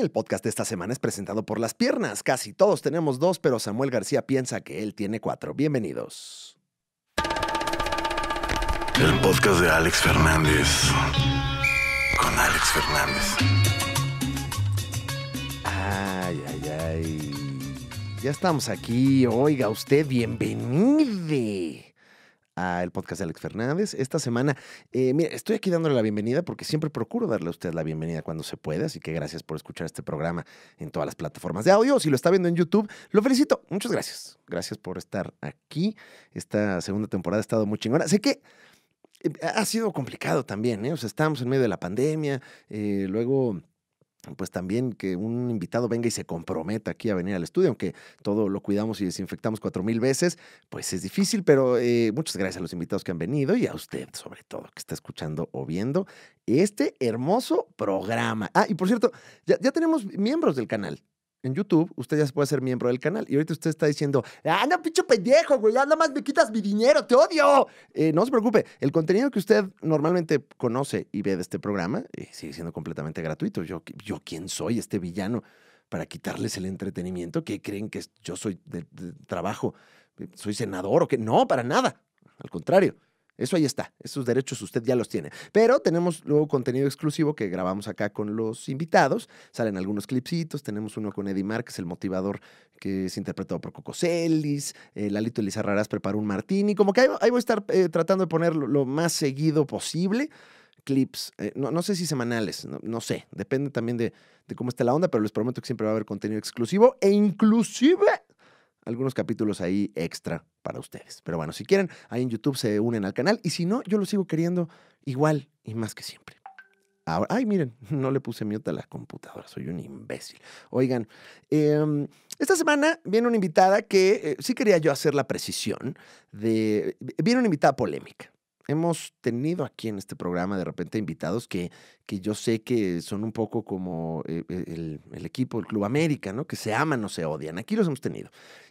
El podcast de esta semana es presentado por Las Piernas. Casi todos tenemos dos, pero Samuel García piensa que él tiene cuatro. Bienvenidos. El podcast de Alex Fernández. Con Alex Fernández. Ay, ay, ay. Ya estamos aquí. Oiga usted, bienvenido al podcast de Alex Fernández. Esta semana, eh, mire, estoy aquí dándole la bienvenida porque siempre procuro darle a usted la bienvenida cuando se pueda, así que gracias por escuchar este programa en todas las plataformas de audio. Si lo está viendo en YouTube, lo felicito. Muchas gracias. Gracias por estar aquí. Esta segunda temporada ha estado muy chingona. Sé que eh, ha sido complicado también, ¿eh? O sea, estamos en medio de la pandemia, eh, luego pues también que un invitado venga y se comprometa aquí a venir al estudio, aunque todo lo cuidamos y desinfectamos cuatro mil veces, pues es difícil, pero eh, muchas gracias a los invitados que han venido y a usted sobre todo que está escuchando o viendo este hermoso programa. Ah, y por cierto, ya, ya tenemos miembros del canal en YouTube, usted ya se puede hacer miembro del canal. Y ahorita usted está diciendo, ah, no, pinche pendejo, güey, nada más me quitas mi dinero, te odio. Eh, no se preocupe, el contenido que usted normalmente conoce y ve de este programa eh, sigue siendo completamente gratuito. Yo, yo, ¿quién soy este villano para quitarles el entretenimiento? ¿Qué creen que yo soy de, de trabajo? Eh, ¿Soy senador o qué? No, para nada. Al contrario, eso ahí está, esos derechos usted ya los tiene. Pero tenemos luego contenido exclusivo que grabamos acá con los invitados. Salen algunos clipsitos, tenemos uno con Eddie Márquez, el motivador que es interpretado por Coco Celis, eh, Lalito Elizarrarás preparó un martini. Como que ahí, voy a estar eh, tratando de ponerlo lo más seguido posible clips, eh, no, no, sé si semanales, no, sé, depende también de, de, cómo esté la onda, pero les prometo que siempre va a haber contenido exclusivo e inclusive algunos capítulos ahí extra para ustedes. Pero bueno, si quieren, ahí en YouTube se unen al canal y si no, yo lo sigo queriendo igual y más que siempre. Ahora, ay, miren, no le puse miota a la computadora, soy un imbécil. Oigan, em, esta semana viene una invitada que eh, sí quería yo hacer la precisión de. Viene una invitada polémica hemos tenido aquí en este programa de repente invitados que, que yo sé que son un poco como eh, eh, el, equipo, el Club América, Que se aman o se odian. Aquí los hemos tenido.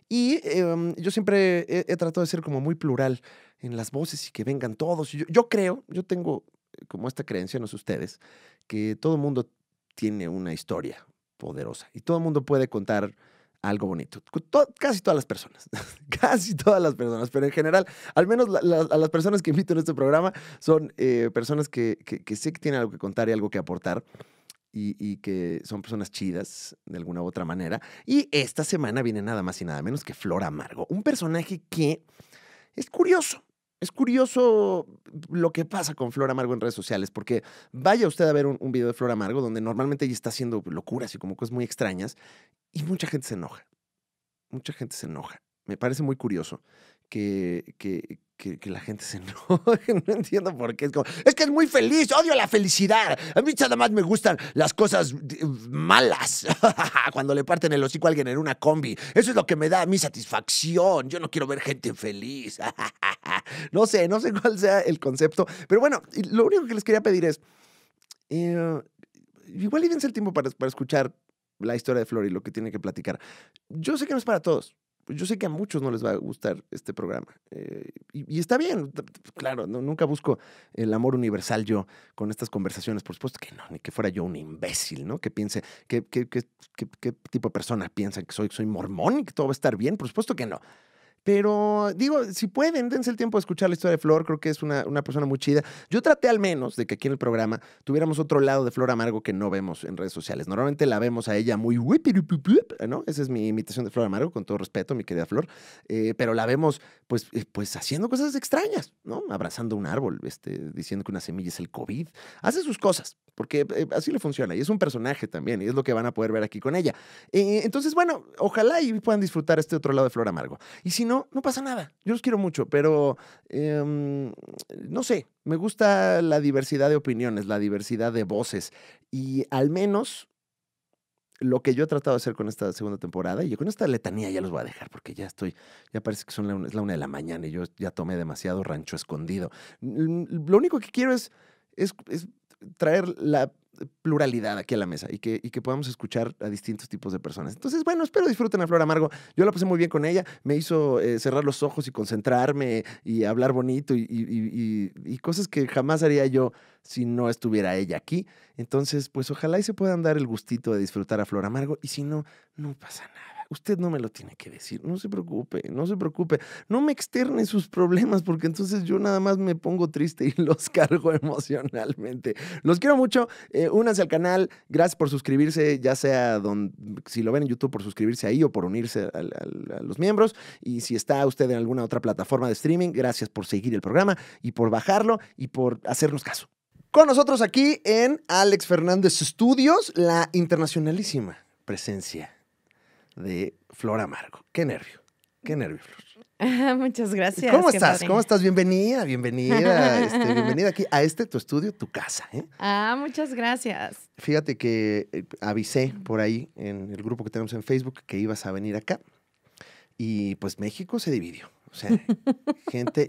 Y em, yo siempre he, tratado de ser como muy plural en las voces y que vengan todos. Yo, creo, yo tengo eh, como esta creencia, no sé ustedes, que todo mundo tiene una historia poderosa y todo el mundo puede contar algo bonito. casi todas las personas, casi todas las personas, pero en general, al menos a las personas que invito en este programa son eh, personas que, que, sé que tienen algo que contar y algo que aportar. Y, que son personas chidas de alguna u otra manera. Y esta semana viene nada más y nada menos que Flor Amargo, un personaje que es curioso. Es curioso lo que pasa con Flor Amargo en redes sociales, porque vaya usted a ver un, un video de Flor Amargo donde normalmente ella está haciendo locuras y como cosas muy extrañas, y mucha gente se enoja. Mucha gente se enoja. Me parece muy curioso que, la gente se enoje. No entiendo por qué. Es, como, es que es muy feliz. Odio la felicidad. A mí nada más me gustan las cosas eh, malas. Cuando le parten el hocico a alguien en una combi. Eso es lo que me da mi satisfacción. Yo no quiero ver gente feliz. no sé, no sé cuál sea el concepto. Pero bueno, lo único que les quería pedir es... Eh, igual y dense el tiempo para, para escuchar la historia de Flor y lo que tiene que platicar. Yo sé que no es para todos. Yo sé que a muchos no les va a gustar este programa. Eh, y, está bien, claro, nunca busco el amor universal yo con estas conversaciones. Por supuesto que no, ni que fuera yo un imbécil, ¿no? Que piense, ¿qué, qué, tipo de persona piensa que soy? ¿Que soy mormón y que todo va a estar bien? Por supuesto que no. Pero digo, si pueden, dense el tiempo de escuchar la historia de Flor, creo que es una, persona muy chida. Yo traté al menos de que aquí en el programa tuviéramos otro lado de Flor Amargo que no vemos en redes sociales. Normalmente la vemos a ella muy, ¿no? Esa es mi imitación de Flor Amargo, con todo respeto, mi querida Flor. Eh, pero la vemos, pues, eh, pues, haciendo cosas extrañas, ¿no? Abrazando un árbol, este, diciendo que una semilla es el COVID. Hace sus cosas, porque eh, así le funciona. Y es un personaje también, y es lo que van a poder ver aquí con ella. entonces, bueno, ojalá y puedan disfrutar este otro lado de Flor Amargo. Y si no, no, pasa nada. Yo los quiero mucho, pero em, no sé, me gusta la diversidad de opiniones, la diversidad de voces. Y al menos lo que yo he tratado de hacer con esta segunda temporada, y con esta letanía ya los voy a dejar porque ya estoy, ya parece que son la es la una de la mañana y yo ya tomé demasiado rancho escondido. Lo único que quiero es, es traer la pluralidad aquí a la mesa y que, que podamos escuchar a distintos tipos de personas. Entonces, bueno, espero disfruten a Flor Amargo. Yo la pasé muy bien con ella, me hizo eh, cerrar los ojos y concentrarme y hablar bonito y, y, cosas que jamás haría yo si no estuviera ella aquí. Entonces, pues ojalá y se puedan dar el gustito de disfrutar a Flor Amargo y si no, no pasa nada. Usted no me lo tiene que decir, no se preocupe, no se preocupe. No me externe sus problemas porque entonces yo nada más me pongo triste y los cargo emocionalmente. Los quiero mucho, eh, únanse al canal, gracias por suscribirse, ya sea don, si lo ven en YouTube, por suscribirse ahí o por unirse a los miembros. Y si está usted en alguna otra plataforma de streaming, gracias por seguir el programa y por bajarlo y por hacernos caso. Con nosotros aquí en Alex Fernández Studios, la internacionalísima presencia de Flor Amargo. Qué nervio, qué nervio, Flor. Muchas gracias. ¿Cómo estás? ¿Cómo estás? Bienvenida, bienvenida. Este, bienvenida aquí a este tu estudio, tu casa. ¿eh? Ah, muchas gracias. Fíjate que eh, avisé por ahí en el grupo que tenemos en Facebook que ibas a venir acá. Y pues México se dividió. O sea, gente,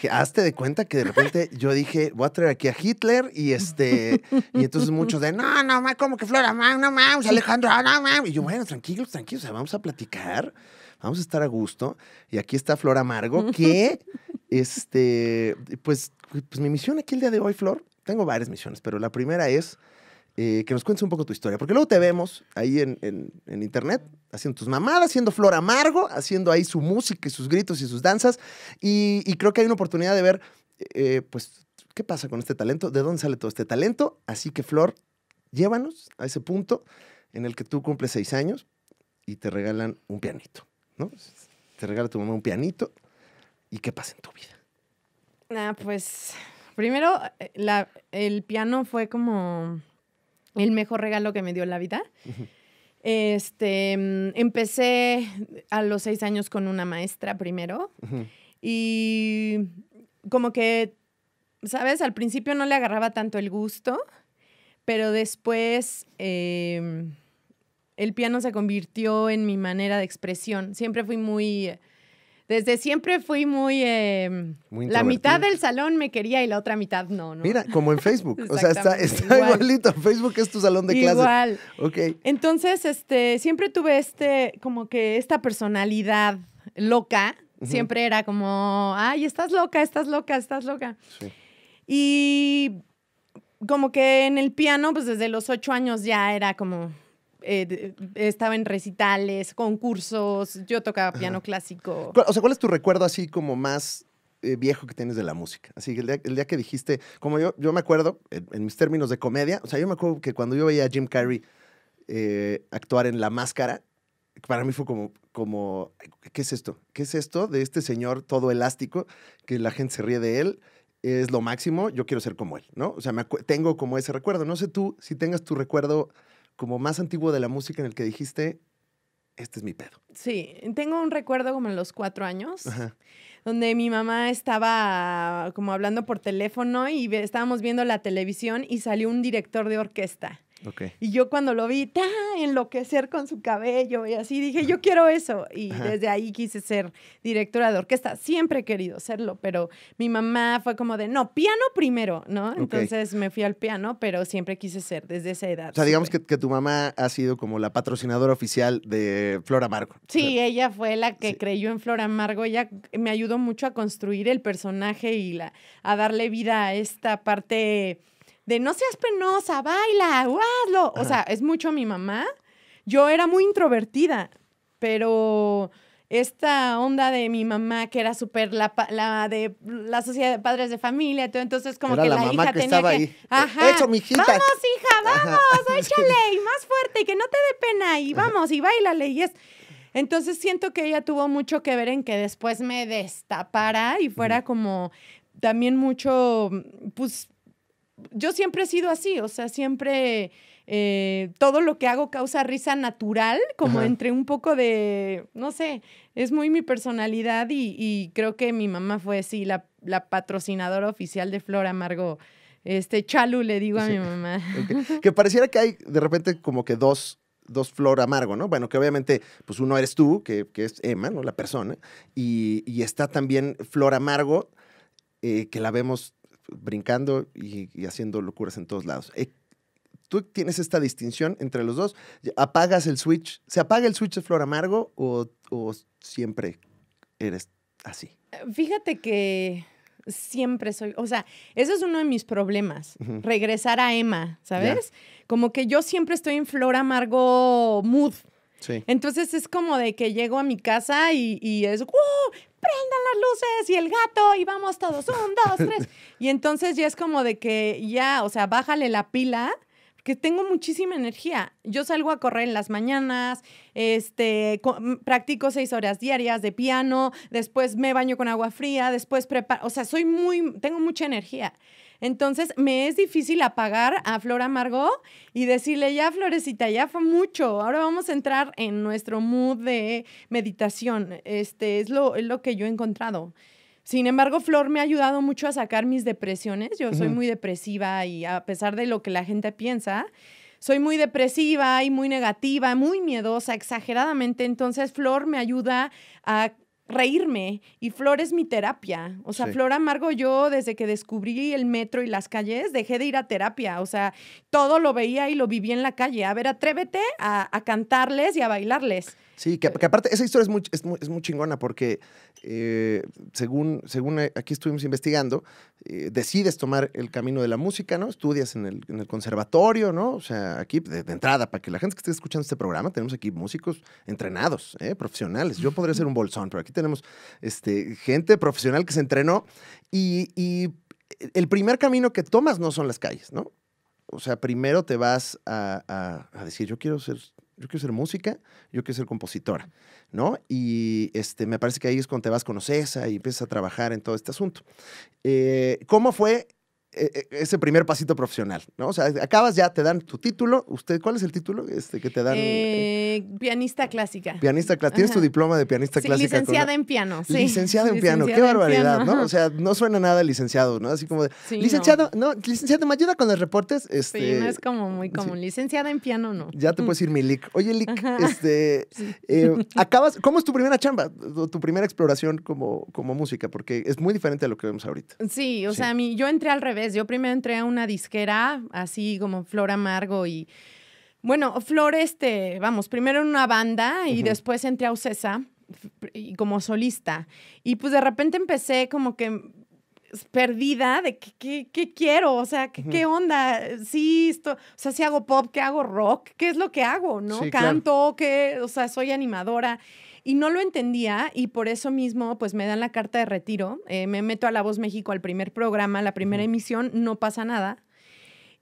que hazte de cuenta que de repente yo dije, voy a traer aquí a Hitler y este, y entonces muchos de, no, no, como que Flora, ma, no, mames, pues, Alejandro, ah, no, no. Y yo, bueno, tranquilos, tranquilos, o vamos a platicar, vamos a estar a gusto. Y aquí está Flor Amargo, que, este, pues, pues mi misión aquí el día de hoy, Flor, tengo varias misiones, pero la primera es eh, que nos cuentes un poco tu historia, porque luego te vemos ahí en, en, internet haciendo tus mamadas, haciendo Flor Amargo, haciendo ahí su música y sus gritos y sus danzas, y, creo que hay una oportunidad de ver, eh, pues, qué pasa con este talento, de dónde sale todo este talento, así que Flor, llévanos a ese punto en el que tú cumples seis años y te regalan un pianito, ¿no? Te regala tu mamá un pianito y qué pasa en tu vida. Ah, pues primero eh, la, el piano fue como el mejor regalo que me dio la vida. Este, mm, empecé a los seis años con una maestra primero y como que, ¿sabes? Al principio no le agarraba tanto el gusto, pero después em, el piano se convirtió en mi manera de expresión. Siempre fui muy desde siempre fui muy... Em, la mitad del salón me quería y la otra mitad no, ¿no? Mira, como en Facebook. o sea, está, igualito. Facebook es tu salón de clases. Igual. Ok. Entonces, este, siempre tuve este, como que esta personalidad loca. Siempre era como, ay, estás loca, estás loca, estás loca. Sí. Y como que en el piano, pues desde los ocho años ya era como eh, estaba en recitales, concursos, yo tocaba piano clásico. O sea, ¿cuál es tu recuerdo así como más eh, viejo que tienes de la música? Así que el día, que dijiste, como yo, yo me acuerdo, en, mis términos de comedia, o sea, yo me acuerdo que cuando yo veía a Jim Carrey eh, actuar en La Máscara, para mí fue como, como, ¿qué es esto? ¿Qué es esto de este señor todo elástico que la gente se ríe de él? Es lo máximo, yo quiero ser como él, ¿no? O sea, me tengo como ese recuerdo. No sé tú si tengas tu recuerdo como más antiguo de la música en el que dijiste, este es mi pedo. Sí, tengo un recuerdo como en los cuatro años, donde mi mamá estaba como hablando por teléfono y estábamos viendo la televisión y salió un director de orquesta. Y yo cuando lo vi, ¡ta! enloquecer con su cabello y así, dije, yo quiero eso. Y desde ahí quise ser directora de orquesta. Siempre he querido serlo, pero mi mamá fue como de, no, piano primero, ¿no? Entonces me fui al piano, pero siempre quise ser desde esa edad. O sea, digamos que, tu mamá ha sido como la patrocinadora oficial de Flor Amargo. Sí, ella fue la que creyó en Flor Amargo. Ella me ayudó mucho a construir el personaje y la, a darle vida a esta parte de no seas penosa, baila, o O sea, es mucho mi mamá. Yo era muy introvertida, pero esta onda de mi mamá que era súper la, de la sociedad de padres de familia, entonces como que la, hija tenía que, ahí. Ajá. Eh, vamos, hija, vamos, échale y más fuerte y que no te dé pena y vamos y bailale y entonces siento que ella tuvo mucho que ver en que después me destapara y fuera como también mucho, pues yo siempre he sido así, o sea, siempre eh, todo lo que hago causa risa natural, como entre un poco de, no sé, es muy mi personalidad y, creo que mi mamá fue, sí, la, patrocinadora oficial de Flor Amargo. Este chalu le digo a mi mamá. Que pareciera que hay de repente como que dos, dos flor amargo, ¿no? Bueno, que obviamente, pues uno eres tú, que, es Emma, ¿no? La persona, y, está también flor amargo, eh, que la vemos brincando y, haciendo locuras en todos lados. Eh, tú tienes esta distinción entre los dos. ¿Apagas el switch? ¿Se apaga el switch de Flor Amargo o, siempre eres así? Fíjate que siempre soy, o sea, eso es uno de mis problemas, regresar a Emma, ¿sabes? Como que yo siempre estoy en flor amargo mood. Sí. Entonces es como de que llego a mi casa y, es, ¡uh! prendan las luces y el gato y vamos todos, un, dos, tres. Y entonces ya es como de que ya, o sea, bájale la pila que tengo muchísima energía. Yo salgo a correr en las mañanas, este, practico seis horas diarias de piano, después me baño con agua fría, después preparo, o sea, soy muy, tengo mucha energía. Entonces, me es difícil apagar a Flor Amargo y decirle, ya Florecita, ya fue mucho, ahora vamos a entrar en nuestro mood de meditación. Este es lo, es lo que yo he encontrado. Sin embargo, Flor me ha ayudado mucho a sacar mis depresiones. Yo soy muy depresiva y a pesar de lo que la gente piensa, soy muy depresiva y muy negativa, muy miedosa, exageradamente. Entonces, Flor me ayuda a reírme y Flor es mi terapia. O sea, Flor Amargo, yo desde que descubrí el metro y las calles, dejé de ir a terapia. O sea, todo lo veía y lo viví en la calle. A ver, atrévete a cantarles y a bailarles. Sí, que, aparte, esa historia es muy, es es chingona porque eh, según, según eh, aquí estuvimos investigando, eh, decides tomar el camino de la música, ¿no? Estudias en el, conservatorio, ¿no? O sea, aquí de, entrada, para que la gente que esté escuchando este programa, tenemos aquí músicos entrenados, profesionales. Yo podría ser un bolsón, pero aquí tenemos este, gente profesional que se entrenó y, y el primer camino que tomas no son las calles, ¿no? O sea, primero te vas a, a decir, yo quiero ser yo quiero ser música, yo quiero ser compositora, ¿no? Y este, me parece que ahí es cuando te vas con Ocesa y empiezas a trabajar en todo este asunto. Eh, ¿Cómo fue e, e, ese primer pasito profesional, ¿no? O sea, acabas ya, te dan tu título. Usted, ¿cuál es el título este, que te dan? Eh, pianista clásica. Pianista clásica. Tienes tu diploma de pianista clásica. Licenciada en piano, sí. Licenciada en piano, qué barbaridad, ¿no? O sea, no suena nada licenciado, ¿no? Así como de, licenciado, no. licenciado, ¿me ayuda con los reportes? Este, sí, no es como muy común. Licenciada en piano, no. Ya te puedes ir mi lic. Oye, lic, este, eh, acabas, ¿cómo es tu primera chamba? Tu primera exploración como, como música, porque es muy diferente a lo que vemos ahorita. Sí, o sea, a mí, yo entré al revés yo primero entré a una disquera, así como Flor Amargo y. Bueno, Flor, este, vamos, primero en una banda y después entré a Ucesa como solista. Y pues de repente empecé como que perdida de qué, quiero, o sea, qué, onda, sí, esto, o sea, si hago pop, qué hago rock, qué es lo que hago, ¿no? Canto, qué, o sea, soy animadora. Y no lo entendía y por eso mismo pues me dan la carta de retiro, eh, me meto a La Voz México al primer programa, la primera emisión, no pasa nada.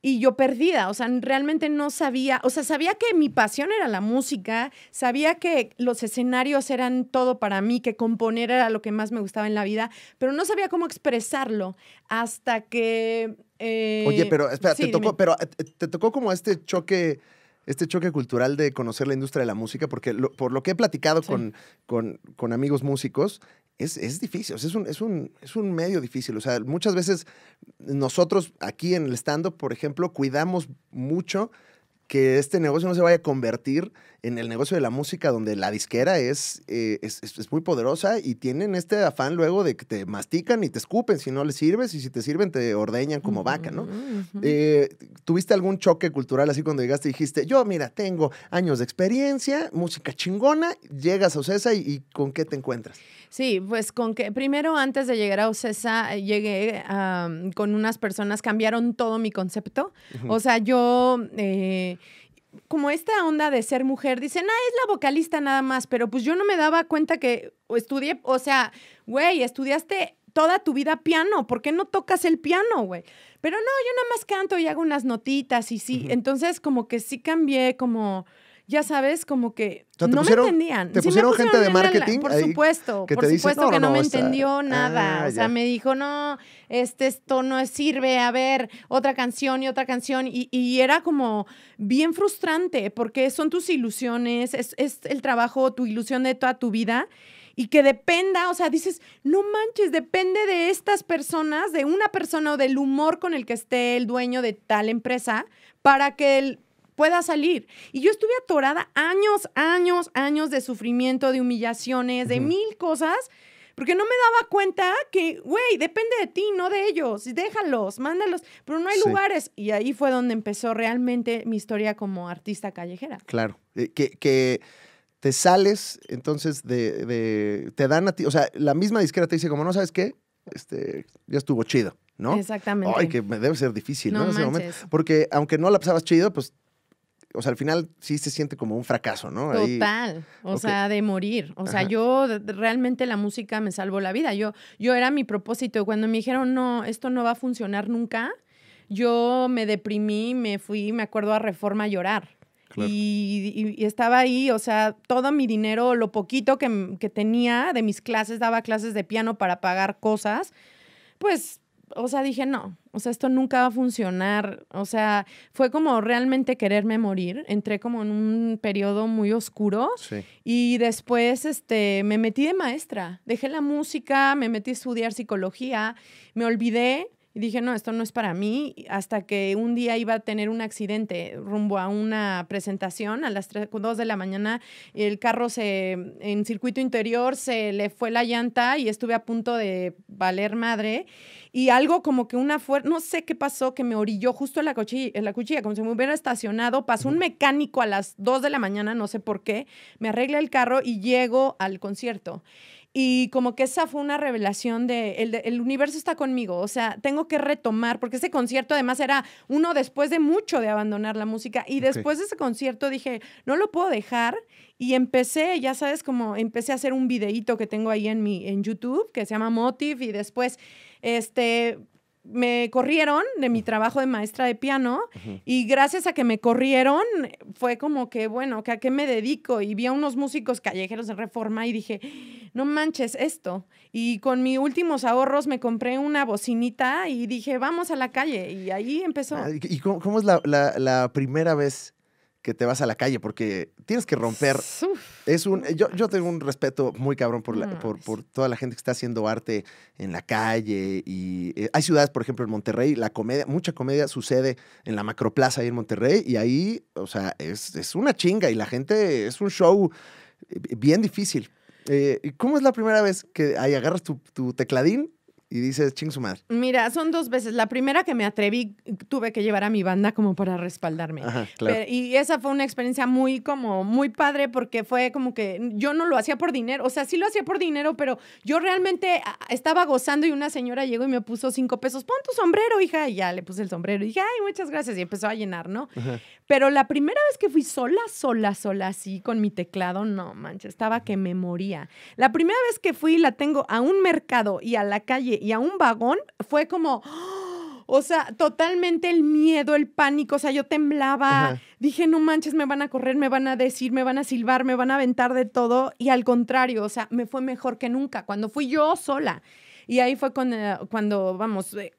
Y yo perdida, o sea, realmente no sabía, o sea, sabía que mi pasión era la música, sabía que los escenarios eran todo para mí, que componer era lo que más me gustaba en la vida, pero no sabía cómo expresarlo hasta que... Eh, Oye, pero espera, pero, eh, te tocó como este choque este choque cultural de conocer la industria de la música, porque por lo que he platicado con, amigos músicos, es, difícil, es, un, es un medio difícil. O sea, muchas veces nosotros aquí en el stand por ejemplo, cuidamos mucho que este negocio no se vaya a convertir en el negocio de la música, donde la disquera eh, es, es, muy poderosa y tienen este afán luego de que te mastican y te escupen si no les sirves y si te sirven te ordeñan como vaca, ¿no? Eh, ¿Tuviste algún choque cultural así cuando llegaste y dijiste, yo mira, tengo años de experiencia, música chingona, llegas a Ocesa y, con qué te encuentras? Sí, pues con que primero antes de llegar a Ocesa eh, llegué con unas personas, cambiaron todo mi concepto. O sea, yo como esta onda de ser mujer, dicen, ah, es la vocalista nada más, pero pues yo no me daba cuenta que estudié, o sea, güey, estudiaste toda tu vida piano, ¿por qué no tocas el piano, güey? Pero no, yo nada más canto y hago unas notitas y sí, entonces como que sí cambié como ya sabes, como que no me entendían. Te pusieron, gente de marketing. por supuesto, que por supuesto que no, me entendió ah, nada. o sea, me dijo, no, este, esto no sirve, a ver, otra canción y otra canción. Y, era como bien frustrante, porque son tus ilusiones, es, el trabajo, tu ilusión de toda tu vida y que dependa, o sea, dices, no manches, depende de estas personas, de una persona o del humor con el que esté el dueño de tal empresa, para que el pueda salir. Y yo estuve atorada años, años, años de sufrimiento, de humillaciones, de mil cosas, porque no me daba cuenta que, güey, depende de ti, no de ellos, déjalos, mándalos, pero no hay lugares. Y ahí fue donde empezó realmente mi historia como artista callejera. Claro, eh, que, que te sales entonces de, de, te dan a ti, o sea, la misma disquera te dice como, no sabes qué, este, ya estuvo chido. ¿no? Exactamente. Ay, que me debe ser difícil, ¿no? ¿no? En Porque aunque no la pasabas chido, pues o sea, al final sí se siente como un fracaso, ¿no? Total, o sea, de morir. O sea, yo realmente la música me salvó la vida. Yo, yo era mi propósito. Cuando me dijeron, no, esto no va a funcionar nunca, yo me deprimí, me fui, me acuerdo a Reforma a llorar. Y, estaba ahí, o sea, todo mi dinero, lo poquito que, que tenía de mis clases, daba clases de piano para pagar cosas, pues, o sea, dije, no, o sea, esto nunca va a funcionar. O sea, fue como realmente quererme morir. Entré como en un periodo muy oscuro. Sí. Y después este, me metí de maestra. Dejé la música, me metí a estudiar psicología, me olvidé. Y dije, no, esto no es para mí, hasta que un día iba a tener un accidente rumbo a una presentación a las 2 de la mañana, el carro se, en circuito interior se le fue la llanta y estuve a punto de valer madre y algo como que una fuerza, no sé qué pasó, que me orilló justo en la, cuchilla, en la como si me hubiera estacionado. Pasó un mecánico a las 2 de la mañana, no sé por qué, me arregla el carro y llego al concierto. Y como que esa fue una revelación de el, universo está conmigo, o sea, tengo que retomar, porque ese concierto además era uno después de mucho de abandonar la música. Y después de ese concierto dije, no lo puedo dejar. Y empecé, ya sabes, como empecé a hacer un videíto que tengo ahí en, mi, en YouTube que se llama Motive y después este, me corrieron de mi trabajo de maestra de piano y gracias a que me corrieron fue como que, bueno, ¿a qué me dedico? Y vi a unos músicos callejeros de reforma y dije, no manches esto. Y con mis últimos ahorros me compré una bocinita y dije, vamos a la calle. Y ahí empezó. Ah, ¿Y cómo, es la primera vez que te vas a la calle porque tienes que romper. Es un, yo, tengo un respeto muy cabrón por, por, por, toda la gente que está haciendo arte en la calle. Y eh, hay ciudades, por ejemplo, en Monterrey, la comedia, mucha comedia sucede en la macroplaza ahí en Monterrey. Y ahí, o sea, es, una chinga y la gente, es un show eh, bien difícil. Eh, ¿Cómo es la primera vez que ahí agarras tu tecladín y dices, ching su madre. Mira, son dos veces. La primera que me atreví, tuve que llevar a mi banda como para respaldarme. y esa fue una experiencia muy como, muy padre porque fue como que yo no lo hacía por dinero. O sea, sí lo hacía por dinero, pero yo realmente ah, estaba gozando y una señora llegó y me puso cinco pesos. Pon tu sombrero, hija. Y ya le puse el sombrero. Y dije, ay, muchas gracias. Y empezó a llenar, ¿no? Pero la primera vez que fui sola, sola, sola, así, con mi teclado, no, manches, estaba que me moría. La primera vez que fui, la tengo a un mercado y a la calle y a un vagón, fue como... ¡oh! O sea, totalmente el miedo, el pánico, o sea, yo temblaba, dije, no manches, me van a correr, me van a decir, me van a silbar, me van a aventar de todo, y al contrario, o sea, me fue mejor que nunca, cuando fui yo sola. Y ahí fue cuando, cuando vamos, eh,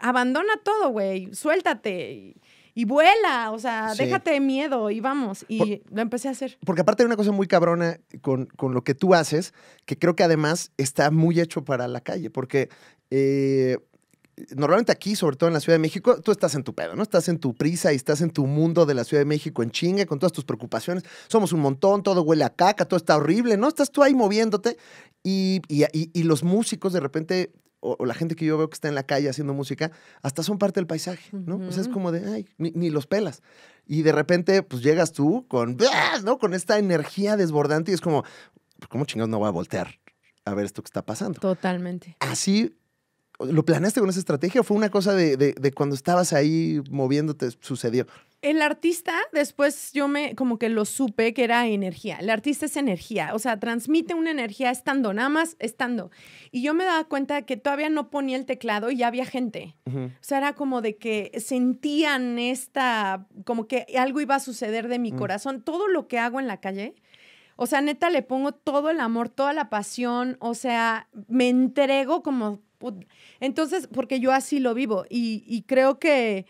abandona todo, güey, suéltate y vuela, o sea, déjate déjate miedo y vamos. Y lo empecé a hacer. Porque aparte hay una cosa muy cabrona con, lo que tú haces, que creo que además está muy hecho para la calle, porque... Eh, normalmente aquí, sobre todo en la Ciudad de México, tú estás en tu pedo, ¿no? Estás en tu prisa y estás en tu mundo de la Ciudad de México en chingue, con todas tus preocupaciones. Somos un montón, todo huele a caca, todo está horrible, ¿no? Estás tú ahí moviéndote y los músicos de repente o, la gente que yo veo que está en la calle haciendo música, hasta son parte del paisaje, ¿no? O sea, es como de, ay, ni, los pelas. Y de repente, pues llegas tú con, ¿no? Con esta energía desbordante y es como, pues, ¿cómo chingados no voy a voltear a ver esto que está pasando? Totalmente. Así, ¿lo planeaste con esa estrategia o fue una cosa de, de cuando estabas ahí moviéndote, sucedió? El artista, después yo me como que lo supe que era energía. El artista es energía, o sea, transmite una energía estando, nada más estando. Y yo me daba cuenta que todavía no ponía el teclado y ya había gente. O sea, era como de que sentían esta, como que algo iba a suceder de mi mm. corazón. Todo lo que hago en la calle, o sea, neta, le pongo todo el amor, toda la pasión, o sea, me entrego como... Entonces, porque yo así lo vivo y creo que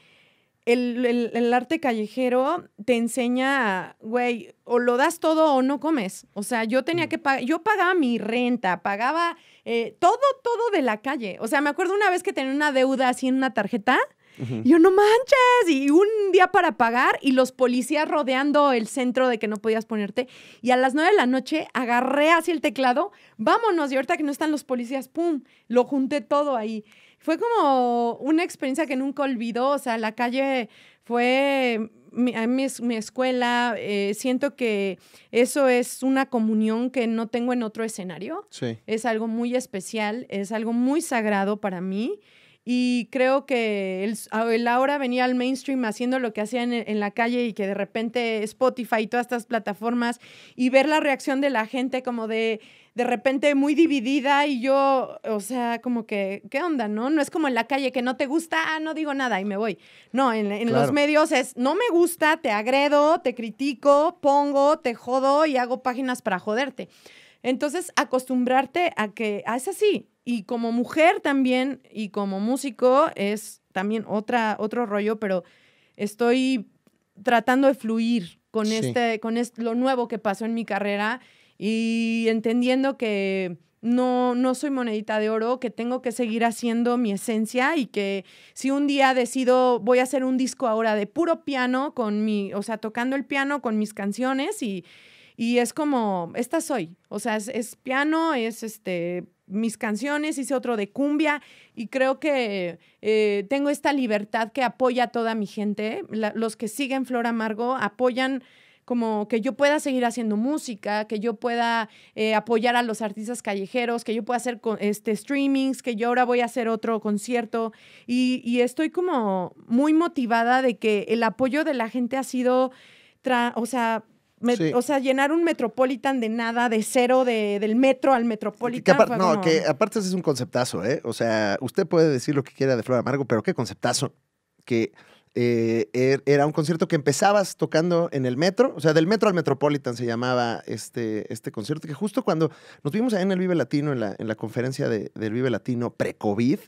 el, arte callejero te enseña, güey, o lo das todo o no comes. O sea, yo tenía mm. que pagar, yo pagaba mi renta, pagaba eh, todo, todo de la calle. O sea, me acuerdo una vez que tenía una deuda así en una tarjeta. y yo no manches, y un día para pagar y los policías rodeando el centro de que no podías ponerte. Y a las nueve de la noche agarré así el teclado, vámonos, y ahorita que no están los policías, ¡pum! Lo junté todo ahí. Fue como una experiencia que nunca olvidó, o sea, la calle fue mi, escuela, eh, siento que eso es una comunión que no tengo en otro escenario. Sí. Es algo muy especial, es algo muy sagrado para mí. Y creo que ah, el, ahora venía al mainstream haciendo lo que hacía en, la calle y que de repente Spotify y todas estas plataformas y ver la reacción de la gente como de de repente muy dividida y yo, o sea, como que, ¿qué onda, no? No es como en la calle que no te gusta, ah, no digo nada y me voy. No, en, los medios es, no me gusta, te agredo, te critico, pongo, te jodo y hago páginas para joderte. Entonces, acostumbrarte a que ah, es así y como mujer también y como músico es también otra, otro rollo, pero estoy tratando de fluir con, este, con lo nuevo que pasó en mi carrera y entendiendo que no, no soy monedita de oro, que tengo que seguir haciendo mi esencia y que si un día decido, voy a hacer un disco ahora de puro piano con mi, o sea, tocando el piano con mis canciones y, es como, esta soy, o sea, es, es piano, es este mis canciones, hice otro de cumbia y creo que eh, tengo esta libertad que apoya a toda mi gente. los que siguen Flor Amargo apoyan como que yo pueda seguir haciendo música, que yo pueda eh, apoyar a los artistas callejeros, que yo pueda hacer este, streamings, que yo ahora voy a hacer otro concierto. Y, y, estoy como muy motivada de que el apoyo de la gente ha sido, o sea, o sea, llenar un Metropolitan de nada, de cero, del metro al Metropolitan. Que no, que aparte es un conceptazo, ¿eh? O sea, usted puede decir lo que quiera de Flor Amargo, pero qué conceptazo. Que eh, er, era un concierto que empezabas tocando en el metro, o sea, del metro al Metropolitan se llamaba este, este concierto, que justo cuando nos vimos ahí en el Vive Latino, en la, conferencia del Vive Latino pre-COVID,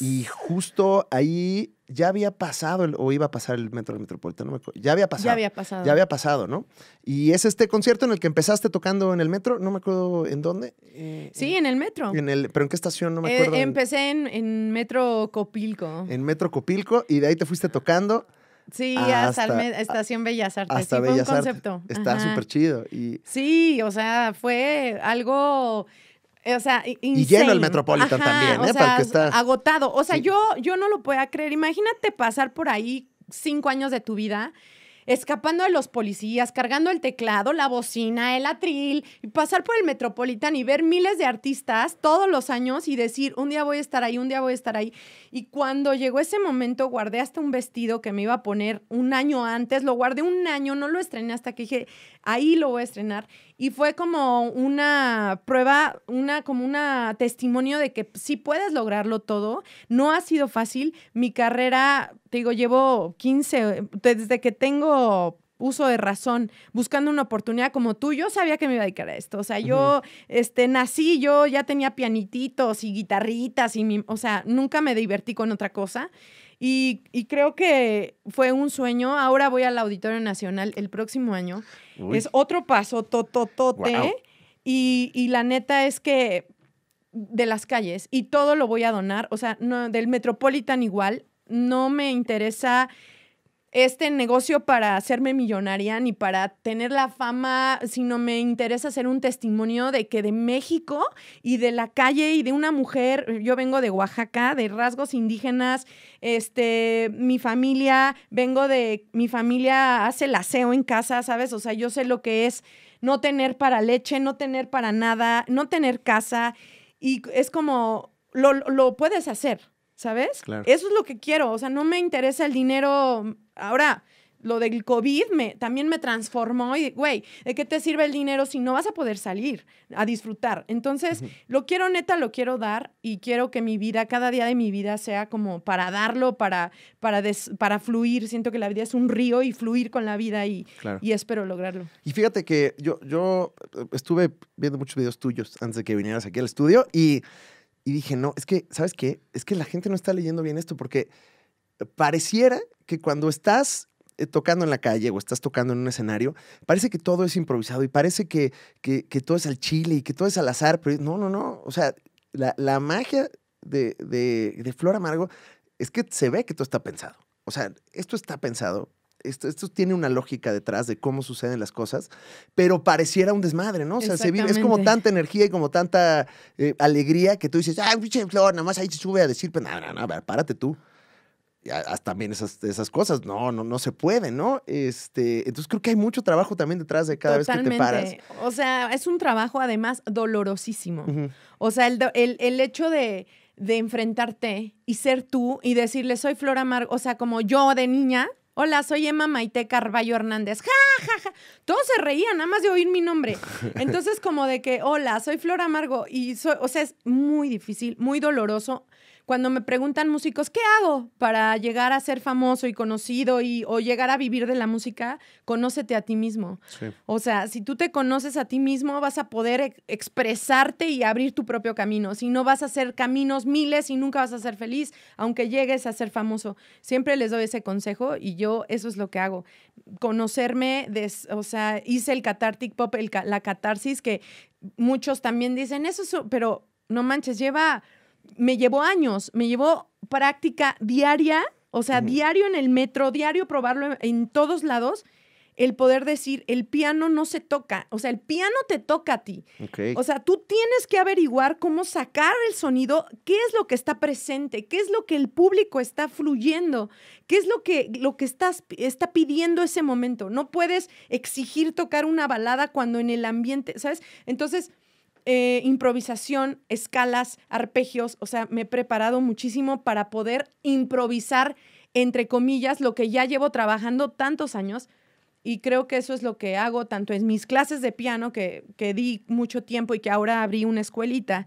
y justo ahí ya había pasado o iba a pasar el metro metropolitano, no me acuerdo. Ya había pasado. Ya había pasado. Ya había pasado, ¿no? Y es este concierto en el que empezaste tocando en el metro, no me acuerdo en dónde. Eh, sí, en el metro. En el, pero en qué estación, no me eh, acuerdo. empecé en, Metro Copilco. En Metro Copilco y de ahí te fuiste tocando. Sí, hasta, Estación Bellas Artes. Hasta un concepto. Está súper chido. Y... Sí, o sea, fue algo o sea, Y lleno el Metropolitan también, ¿eh? agotado. O sea, yo, yo no lo puedo creer. Imagínate pasar por ahí cinco años de tu vida escapando de los policías, cargando el teclado, la bocina, el atril, y pasar por el Metropolitan y ver miles de artistas todos los años y decir, un día voy a estar ahí, un día voy a estar ahí. Y cuando llegó ese momento, guardé hasta un vestido que me iba a poner un año antes, lo guardé un año, no lo estrené hasta que dije, ahí lo voy a estrenar. Y fue como una prueba, una, como un testimonio de que si puedes lograrlo todo, no ha sido fácil. Mi carrera, te digo, llevo 15, desde que tengo uso de razón, buscando una oportunidad como tú, yo sabía que me iba a dedicar a esto. O sea, yo este, nací, yo ya tenía pianititos y guitarritas y mi, o sea, nunca me divertí con otra cosa. Y, creo que fue un sueño. Ahora voy al Auditorio Nacional el próximo año. Es otro paso, tototote. Y, y la neta es que de las calles y todo lo voy a donar. O sea, no, del Metropolitan igual. No me interesa este negocio para hacerme millonaria ni para tener la fama, sino me interesa hacer un testimonio de que de México y de la calle y de una mujer, yo vengo de Oaxaca, de rasgos indígenas, este, mi familia, vengo de, mi familia hace el aseo en casa, ¿sabes? O sea, yo sé lo que es no tener para leche, no tener para nada, no tener casa y es como, lo, lo puedes hacer, ¿sabes? Eso es lo que quiero, o sea, no me interesa el dinero Ahora, lo del COVID me, también me transformó y, güey, ¿de qué te sirve el dinero si no vas a poder salir a disfrutar? Entonces, lo quiero neta, lo quiero dar y quiero que mi vida, cada día de mi vida sea como para darlo, para, para, para fluir. Siento que la vida es un río y fluir con la vida y, y espero lograrlo. Y fíjate que yo, yo eh, estuve viendo muchos videos tuyos antes de que vinieras aquí al estudio y, y dije, no, es que, ¿sabes qué? Es que la gente no está leyendo bien esto porque pareciera que cuando estás eh, tocando en la calle o estás tocando en un escenario, parece que todo es improvisado y parece que, que, todo es al chile y que todo es al azar, pero no, no, no. O sea, la, magia de, Flor Amargo es que se ve que todo está pensado. O sea, esto está pensado. Esto, esto tiene una lógica detrás de cómo suceden las cosas, pero pareciera un desmadre, ¿no? O sea, es como tanta energía y como tanta eh, alegría que tú dices, ah, Flor, nada más ahí se sube a decir, pues, No, no, no, párate tú también esas, cosas. No, no, no se puede, ¿no? Este, entonces creo que hay mucho trabajo también detrás de cada vez que te paras. O sea, es un trabajo además dolorosísimo. O sea, el, hecho de, enfrentarte y ser tú y decirle soy Flora Amargo, o sea, como yo de niña. Hola, soy Emma Maite Carballo Hernández. Ja, Todos se reían, nada más de oír mi nombre. Entonces, como de que, hola, soy Flora Amargo. Y, o sea, es muy difícil, muy doloroso. Cuando me preguntan músicos, ¿qué hago para llegar a ser famoso y conocido y, o llegar a vivir de la música? Conócete a ti mismo. O sea, si tú te conoces a ti mismo, vas a poder expresarte y abrir tu propio camino. Si no, vas a hacer caminos miles y nunca vas a ser feliz, aunque llegues a ser famoso. Siempre les doy ese consejo y yo eso es lo que hago. Conocerme, o sea, hice el Catartic Pop, la catarsis que muchos también dicen, eso, pero no manches, lleva me llevó años, me llevó práctica diaria, o sea, diario en el metro, diario probarlo en, todos lados el poder decir, el piano no se toca, o sea, el piano te toca a ti. O sea, tú tienes que averiguar cómo sacar el sonido, qué es lo que está presente, qué es lo que el público está fluyendo, qué es lo que, lo que estás, está pidiendo ese momento. No puedes exigir tocar una balada cuando en el ambiente, ¿sabes? Entonces, eh, improvisación, escalas, arpegios, o sea, me he preparado muchísimo para poder improvisar, entre comillas, lo que ya llevo trabajando tantos años. Y creo que eso es lo que hago, tanto en mis clases de piano, que, que di mucho tiempo y que ahora abrí una escuelita,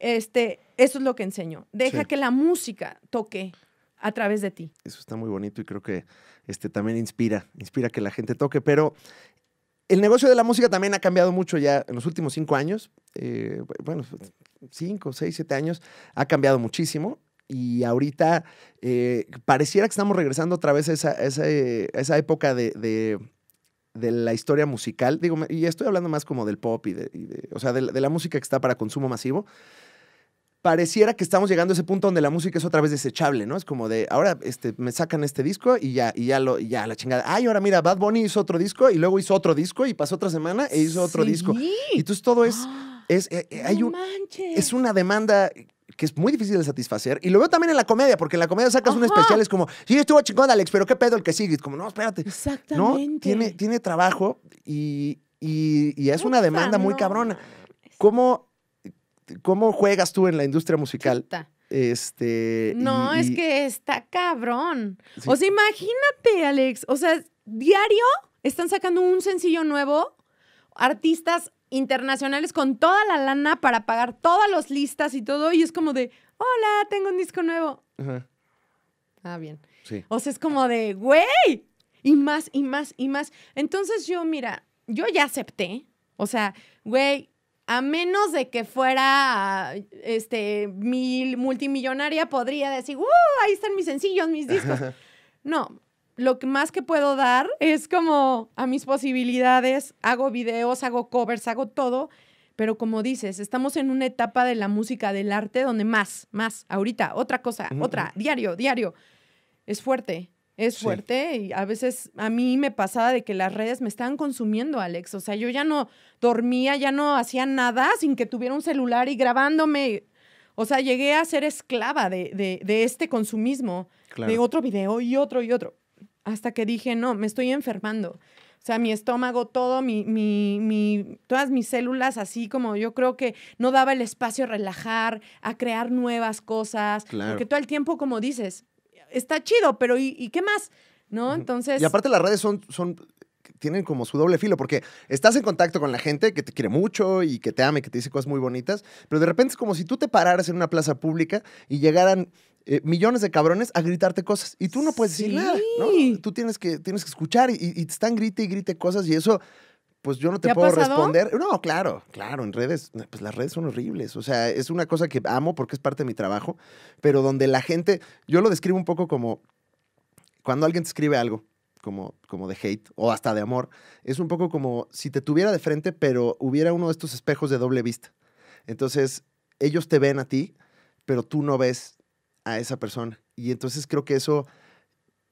este, eso es lo que enseño. Deja que la música toque a través de ti. Eso está muy bonito y creo que este, también inspira, inspira que la gente toque, pero el negocio de la música también ha cambiado mucho ya en los últimos cinco años. Eh, bueno, cinco, seis, siete años. Ha cambiado muchísimo. Y ahorita eh, pareciera que estamos regresando otra vez a esa, época de, de, la historia musical. Digo, y estoy hablando más como del pop y o sea, de, la música que está para consumo masivo pareciera que estamos llegando a ese punto donde la música es otra vez desechable, ¿no? Es como de, ahora este, me sacan este disco y ya, y ya, lo, y ya la chingada. Ay, ahora mira, Bad Bunny hizo otro disco y luego hizo otro disco y pasó otra semana e hizo otro disco. Y entonces todo es... Es, eh, eh, hay un, es una demanda que es muy difícil de satisfacer. Y lo veo también en la comedia, porque en la comedia sacas un especial, es como, sí, estuvo chingón, Alex, pero qué pedo el que sigue. Es como, no, espérate. Exactamente. Tiene, tiene trabajo y, es una demanda muy cabrona. ¿Cómo ¿Cómo juegas tú en la industria musical? Este. No, es que está cabrón. O sea, imagínate, Alex. O sea, diario están sacando un sencillo nuevo, artistas internacionales con toda la lana para pagar todas las listas y todo, y es como de, hola, tengo un disco nuevo. Ajá. Ah, bien. O sea, es como de, güey, y más, y más, y más. Entonces yo, mira, yo ya acepté, o sea, güey, a menos de que fuera este, mil, multimillonaria, podría decir, ¡uh! Ahí están mis sencillos, mis discos. No, lo que más que puedo dar es como a mis posibilidades, hago videos, hago covers, hago todo, pero como dices, estamos en una etapa de la música, del arte, donde más, más, ahorita, otra cosa, otra, diario, diario. Es fuerte, es fuerte y a veces a mí me pasaba de que las redes me estaban consumiendo, Alex. O sea, yo ya no dormía, ya no hacía nada sin que tuviera un celular y grabándome. O sea, llegué a ser esclava de, este consumismo, de otro video y otro y otro. Hasta que dije, no, me estoy enfermando. O sea, mi estómago, todo, mi, mi, todas mis células, así como yo creo que no daba el espacio a relajar, a crear nuevas cosas. Porque todo el tiempo, como dices, está chido, pero ¿y, qué más? ¿No? Entonces. Y aparte las redes son, son tienen como su doble filo, porque estás en contacto con la gente que te quiere mucho y que te ama y que te dice cosas muy bonitas, pero de repente es como si tú te pararas en una plaza pública y llegaran eh, millones de cabrones a gritarte cosas y tú no puedes decir nada, Tú tienes que, tienes que escuchar y, te están grite y grite cosas y eso pues yo no te, puedo responder. No, claro, claro, en redes, pues las redes son horribles. O sea, es una cosa que amo porque es parte de mi trabajo, pero donde la gente, yo lo describo un poco como cuando alguien te escribe algo, como, como de hate o hasta de amor, es un poco como si te tuviera de frente, pero hubiera uno de estos espejos de doble vista. Entonces, ellos te ven a ti, pero tú no ves a esa persona. Y entonces creo que eso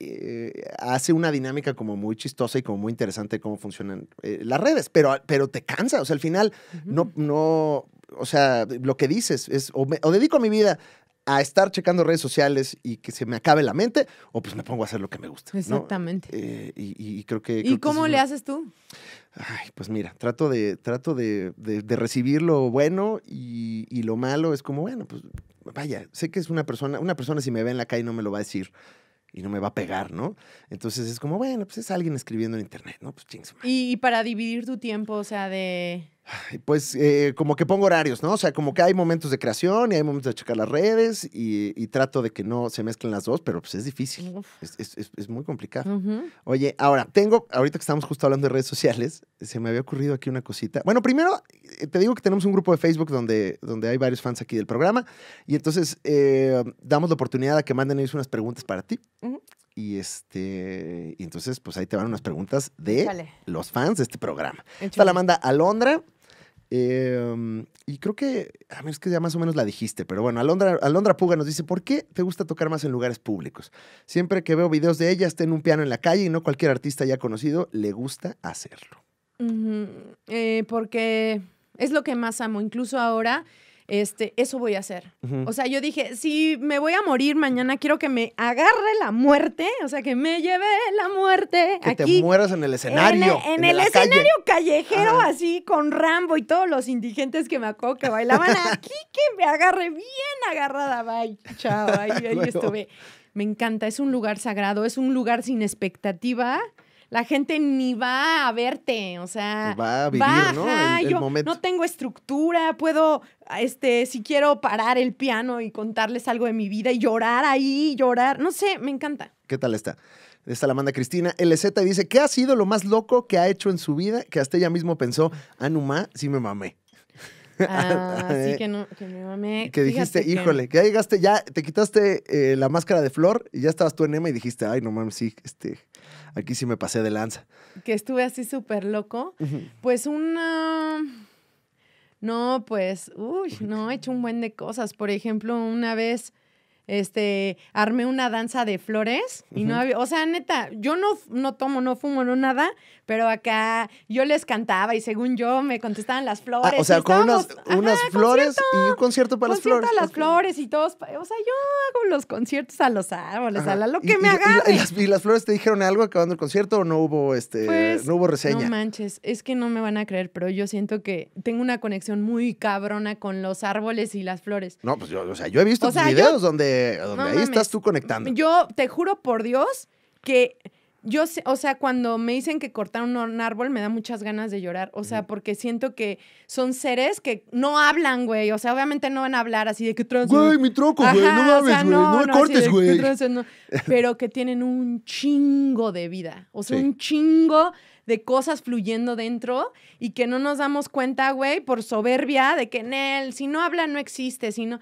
eh, hace una dinámica como muy chistosa y como muy interesante cómo funcionan eh, las redes, pero, pero te cansa, o sea, al final no, no, o sea, lo que dices es, o, dedico mi vida a estar checando redes sociales y que se me acabe la mente, o pues me pongo a hacer lo que me gusta. Exactamente. Eh, y, creo que... ¿Y cómo le haces tú? Ay, pues mira, trato de, trato recibir lo bueno y, y, lo malo es como, bueno, pues vaya, sé que es una persona, una persona si me ve en la calle no me lo va a decir y no me va a pegar, ¿no? Entonces es como, bueno, pues es alguien escribiendo en internet, ¿no? Pues ching, Y para dividir tu tiempo, o sea, de pues eh, como que pongo horarios, ¿no? O sea, como que hay momentos de creación y hay momentos de checar las redes y, trato de que no se mezclen las dos, pero pues es difícil, es, muy complicado. Oye, ahora, tengo, ahorita que estamos justo hablando de redes sociales, se me había ocurrido aquí una cosita. Bueno, primero eh, te digo que tenemos un grupo de Facebook donde, donde hay varios fans aquí del programa y entonces eh, damos la oportunidad a que manden ellos unas preguntas para ti. Y este, entonces, pues ahí te van unas preguntas de los fans de este programa. Está la manda Alondra, Em, y creo que, a ver, es que ya más o menos la dijiste, pero bueno, Alondra, Puga nos dice, ¿por qué te gusta tocar más en lugares públicos? Siempre que veo videos de ella, está en un piano en la calle y no cualquier artista ya conocido le gusta hacerlo. Eh, porque es lo que más amo, incluso ahora este, eso voy a hacer. O sea, yo dije, si me voy a morir mañana, quiero que me agarre la muerte, o sea, que me lleve la muerte. Que te mueras en el escenario. En, el escenario callejero, así, con Rambo y todos los indigentes que me acuerdo que bailaban aquí, que me agarre bien agarrada. Bye, chao, ahí estuve. Me encanta, es un lugar sagrado, es un lugar sin expectativa la gente ni va a verte, o sea, va a vivir, ¿no? yo no tengo estructura, puedo, este, si quiero parar el piano y contarles algo de mi vida y llorar ahí, llorar, no sé, me encanta. ¿Qué tal está? Esta la manda Cristina LZ dice, ¿qué ha sido lo más loco que ha hecho en su vida? Que hasta ella mismo pensó, Anuma, sí me mamé. Ah, sí que no, que me mamé. Que dijiste, híjole, que ya llegaste, ya te quitaste eh, la máscara de flor y ya estabas tú en Emma y dijiste, ay, no mames, sí, este, aquí sí me pasé de lanza. Que estuve así súper loco. Pues una... No, pues, uy, no, he hecho un buen de cosas. Por ejemplo, una vez este, armé una danza de flores y no había, o sea, neta, yo no, no tomo, no fumo, no nada, pero acá yo les cantaba y según yo me contestaban las ah, flores. o sea, con unas, flores y un concierto para las flores. a las flores y todos, o sea, yo hago los conciertos a los árboles, a la, lo que me haga Y, las, flores te dijeron algo acabando el concierto o no hubo, este, pues, no hubo reseña? No manches, es que no me van a creer, pero yo siento que tengo una conexión muy cabrona con los árboles y las flores. No, pues yo, o sea, yo he visto videos donde ahí estás tú conectando. Yo te juro por Dios que yo, sé, o sea, cuando me dicen que cortaron un árbol, me da muchas ganas de llorar. O sea, porque siento que son seres que no hablan, güey. O sea, obviamente no van a hablar así de que Güey, mi troco, güey. No mames, güey. No, me cortes, güey. Pero que tienen un chingo de vida. O sea, un chingo de cosas fluyendo dentro y que no nos damos cuenta, güey, por soberbia de que en él, si no habla, no existe. Si no,